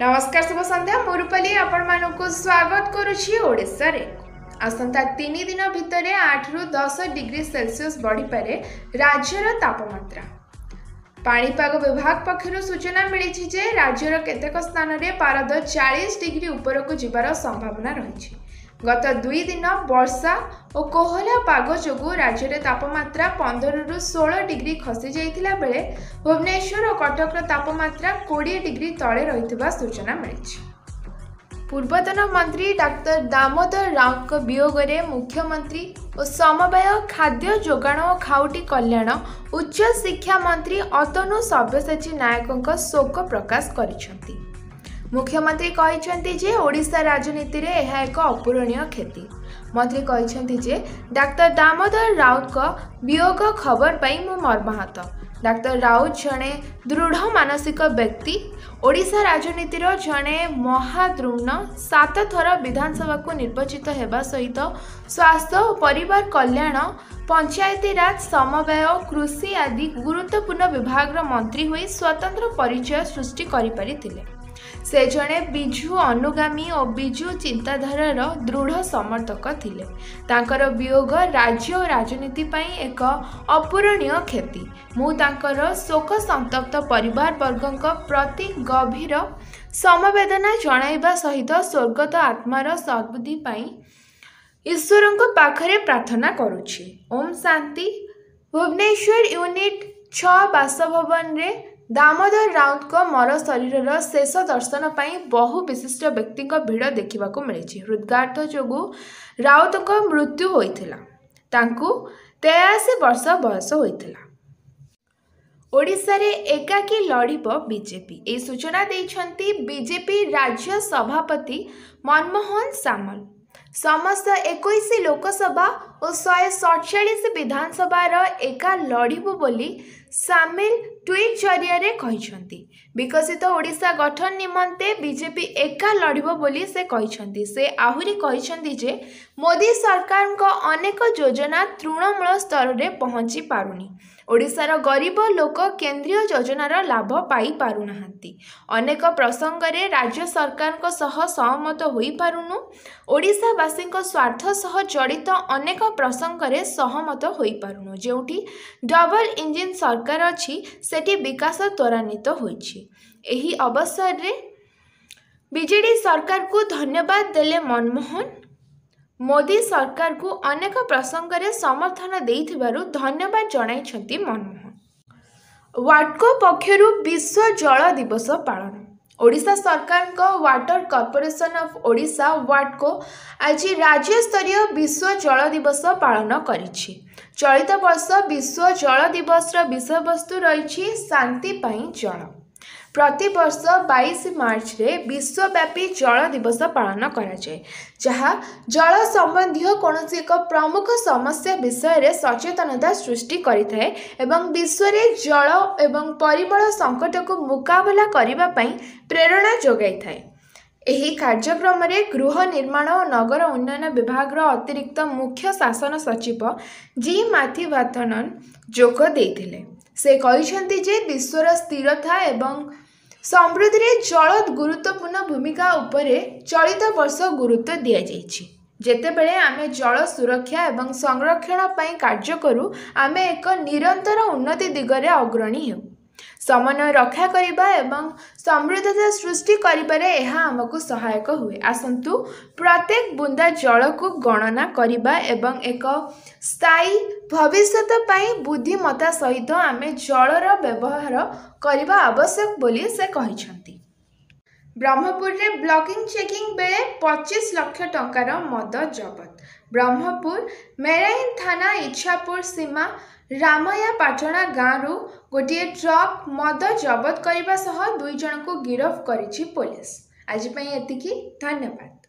ନମସ୍କାର ଶୁଭ ସନ୍ଧ୍ୟା ମୁରୁପାଲି ଆପଣମାନଙ୍କୁ ସ୍ୱାଗତ କରୁଛି ଓଡ଼ିଶାରେ ଆସନ୍ତା ତିନି ଦିନ ଭିତରେ ଆଠରୁ ଦଶ ଡିଗ୍ରୀ ସେଲସିୟସ୍ ବଢ଼ିପାରେ ରାଜ୍ୟର ତାପମାତ୍ରା ପାଣିପାଗ ବିଭାଗ ପକ୍ଷରୁ ସୂଚନା ମିଳିଛି ଯେ ରାଜ୍ୟର କେତେକ ସ୍ଥାନରେ ପାରଦ ଚାଳିଶ ଡିଗ୍ରୀ ଉପରକୁ ଯିବାର ସମ୍ଭାବନା ରହିଛି ଗତ ଦୁଇ ଦିନ ବର୍ଷା ଓ କୋହଲା ପାଗ ଯୋଗୁଁ ରାଜ୍ୟରେ ତାପମାତ୍ରା ପନ୍ଦରରୁ ଷୋଳ ଡିଗ୍ରୀ ଖସିଯାଇଥିଲା ବେଳେ ଭୁବନେଶ୍ୱର ଓ କଟକର ତାପମାତ୍ରା କୋଡ଼ିଏ ଡିଗ୍ରୀ ତଳେ ରହିଥିବା ସୂଚନା ମିଳିଛି ପୂର୍ବତନ ମନ୍ତ୍ରୀ ଡାକ୍ତର ଦାମୋଦର ରାଓଙ୍କ ବିୟୋଗରେ ମୁଖ୍ୟମନ୍ତ୍ରୀ ଓ ସମବାୟ ଖାଦ୍ୟ ଯୋଗାଣ ଓ ଖାଉଟି କଲ୍ୟାଣ ଉଚ୍ଚଶିକ୍ଷା ମନ୍ତ୍ରୀ ଅତନୁ ସବ୍ୟସାଚୀ ନାୟକଙ୍କ ଶୋକ ପ୍ରକାଶ କରିଛନ୍ତି ମୁଖ୍ୟମନ୍ତ୍ରୀ କହିଛନ୍ତି ଯେ ଓଡ଼ିଶା ରାଜନୀତିରେ ଏହା ଏକ ଅପୂରଣୀୟ କ୍ଷତି ମନ୍ତ୍ରୀ କହିଛନ୍ତି ଯେ ଡାକ୍ତର ଦାମୋଦର ରାଉତଙ୍କ ବିୟୋଗ ଖବର ପାଇଁ ମୁଁ ମର୍ମାହତ ଡାକ୍ତର ରାଉତ ଜଣେ ଦୃଢ଼ ମାନସିକ ବ୍ୟକ୍ତି ଓଡ଼ିଶା ରାଜନୀତିର ଜଣେ ମହାଦୃଣ ସାତ ଥର ବିଧାନସଭାକୁ ନିର୍ବାଚିତ ହେବା ସହିତ ସ୍ୱାସ୍ଥ୍ୟ ଓ ପରିବାର କଲ୍ୟାଣ ପଞ୍ଚାୟତିରାଜ ସମବାୟ କୃଷି ଆଦି ଗୁରୁତ୍ୱପୂର୍ଣ୍ଣ ବିଭାଗର ମନ୍ତ୍ରୀ ହୋଇ ସ୍ୱତନ୍ତ୍ର ପରିଚୟ ସୃଷ୍ଟି କରିପାରିଥିଲେ ସେ ଜଣେ ବିଜୁ ଅନୁଗାମୀ ଓ ବିଜୁ ଚିନ୍ତାଧାରାର ଦୃଢ଼ ସମର୍ଥକ ଥିଲେ ତାଙ୍କର ବିୟୋଗ ରାଜ୍ୟ ଓ ରାଜନୀତି ପାଇଁ ଏକ ଅପୂରଣୀୟ କ୍ଷତି ମୁଁ ତାଙ୍କର ଶୋକ ସନ୍ତପ୍ତ ପରିବାରବର୍ଗଙ୍କ ପ୍ରତି ଗଭୀର ସମବେଦନା ଜଣାଇବା ସହିତ ସ୍ୱର୍ଗତ ଆତ୍ମାର ସଦ୍ବୁଦ୍ଧି ପାଇଁ ଈଶ୍ୱରଙ୍କ ପାଖରେ ପ୍ରାର୍ଥନା କରୁଛି ଓମ୍ ଶାନ୍ତି ଭୁବନେଶ୍ୱର ୟୁନିଟ୍ ଛଅ ବାସଭବନରେ ଦାମୋଦର ରାଉତଙ୍କ ଶରୀରର ଶେଷ ଦର୍ଶନ ପାଇଁ ବହୁ ବିଶିଷ୍ଟ ବ୍ୟକ୍ତିଙ୍କ ଭିଡ଼ ଦେଖିବାକୁ ମିଳିଛି ହୃଦ୍ଘାତ ଯୋଗୁଁ ରାଉତଙ୍କ ମୃତ୍ୟୁ ହୋଇଥିଲା ତାଙ୍କୁ ତେୟାଅଶୀ ବର୍ଷ ବୟସ ହୋଇଥିଲା ଓଡ଼ିଶାରେ ଏକାକୀ ଲଢ଼ିବ ବିଜେପି ଏହି ସୂଚନା ଦେଇଛନ୍ତି ବିଜେପି ରାଜ୍ୟ ସଭାପତି ମନମୋହନ ସାମଲ ସମସ୍ତ ଏକୋଇଶ ଲୋକସଭା ଓ ଶହେ ସତଚାଳିଶ ବିଧାନସଭାର ଏକା ଲଢ଼ିବୁ ବୋଲି ସାମିଲ ଟ୍ୱିଟ୍ ଜରିଆରେ କହିଛନ୍ତି ବିକଶିତ ଓଡ଼ିଶା ଗଠନ ନିମନ୍ତେ ବିଜେପି ଏକା ଲଢ଼ିବ ବୋଲି ସେ କହିଛନ୍ତି ସେ ଆହୁରି କହିଛନ୍ତି ଯେ ମୋଦି ସରକାରଙ୍କ ଅନେକ ଯୋଜନା ତୃଣମୂଳ ସ୍ତରରେ ପହଞ୍ଚି ପାରୁନି ଓଡ଼ିଶାର ଗରିବ ଲୋକ କେନ୍ଦ୍ରୀୟ ଯୋଜନାର ଲାଭ ପାଇପାରୁନାହାନ୍ତି ଅନେକ ପ୍ରସଙ୍ଗରେ ରାଜ୍ୟ ସରକାରଙ୍କ ସହ ସହମତ ହୋଇପାରୁନୁ ଓଡ଼ିଶାବାସୀଙ୍କ ସ୍ୱାର୍ଥ ସହ ଜଡ଼ିତ ଅନେକ प्रसङ्गले सहमत हुन्छ डबल इन्जिन सरकार अलिक सबै बिकास एही अवसर विजेडि सरकारको धन्यवाद देले मनमोहन मोदी सरकारको अनेक प्रसङ्गले समर्थन दिन्यवाद जनमोहन वाटक पक्षहरू विश्व जल दिवस पा ଓଡ଼ିଶା ସରକାରଙ୍କ ୱାଟର କର୍ପୋରେସନ୍ ଅଫ୍ ଓଡ଼ିଶା ୱାଟକୋ ଆଜି ରାଜ୍ୟ ସ୍ତରୀୟ ବିଶ୍ୱ ଜଳ ଦିବସ ପାଳନ କରିଛି ଚଳିତ ବର୍ଷ ବିଶ୍ୱ ଜଳ ଦିବସର ବିଷୟବସ୍ତୁ ରହିଛି ଶାନ୍ତି ପାଇଁ ଜଳ ପ୍ରତିବର୍ଷ ବାଇଶ ମାର୍ଚ୍ଚରେ ବିଶ୍ୱବ୍ୟାପୀ ଜଳ ଦିବସ ପାଳନ କରାଯାଏ ଯାହା ଜଳ ସମ୍ବନ୍ଧୀୟ କୌଣସି ଏକ ପ୍ରମୁଖ ସମସ୍ୟା ବିଷୟରେ ସଚେତନତା ସୃଷ୍ଟି କରିଥାଏ ଏବଂ ବିଶ୍ୱରେ ଜଳ ଏବଂ ପରିମଳ ସଙ୍କଟକୁ ମୁକାବିଲା କରିବା ପାଇଁ ପ୍ରେରଣା ଯୋଗାଇଥାଏ ଏହି କାର୍ଯ୍ୟକ୍ରମରେ ଗୃହ ନିର୍ମାଣ ଓ ନଗର ଉନ୍ନୟନ ବିଭାଗର ଅତିରିକ୍ତ ମୁଖ୍ୟ ଶାସନ ସଚିବ ଜି ମାଥିଭାଥନନ୍ ଯୋଗ ଦେଇଥିଲେ ସେ କହିଛନ୍ତି ଯେ ବିଶ୍ୱର ସ୍ଥିରତା ଏବଂ ସମୃଦ୍ଧିରେ ଜଳ ଗୁରୁତ୍ୱପୂର୍ଣ୍ଣ ଭୂମିକା ଉପରେ ଚଳିତ ବର୍ଷ ଗୁରୁତ୍ୱ ଦିଆଯାଇଛି ଯେତେବେଳେ ଆମେ ଜଳ ସୁରକ୍ଷା ଏବଂ ସଂରକ୍ଷଣ ପାଇଁ କାର୍ଯ୍ୟ କରୁ ଆମେ ଏକ ନିରନ୍ତର ଉନ୍ନତି ଦିଗରେ ଅଗ୍ରଣୀ ହେଉ ସମନ୍ୱୟ ରକ୍ଷା କରିବା ଏବଂ ସମୃଦ୍ଧତା ସୃଷ୍ଟି କରିବାରେ ଏହା ଆମକୁ ସହାୟକ ହୁଏ ଆସନ୍ତୁ ପ୍ରତ୍ୟେକ ବୁନ୍ଦା ଜଳକୁ ଗଣନା କରିବା ଏବଂ ଏକ ସ୍ଥାୟୀ ଭବିଷ୍ୟତ ପାଇଁ ବୁଦ୍ଧିମତା ସହିତ ଆମେ ଜଳର ବ୍ୟବହାର କରିବା ଆବଶ୍ୟକ ବୋଲି ସେ କହିଛନ୍ତି ବ୍ରହ୍ମପୁରରେ ବ୍ଲକିଂ ଚେକିଂ ବେଳେ ପଚିଶ ଲକ୍ଷ ଟଙ୍କାର ମଦ ଜବତ ब्रह्मपुर मेराइन थाना इच्छापुर सीमा रटना गाँ रु गोटे ट्रक मद जबत दुईजना गिरफे पोलिस आज यतिकि धन्यवाद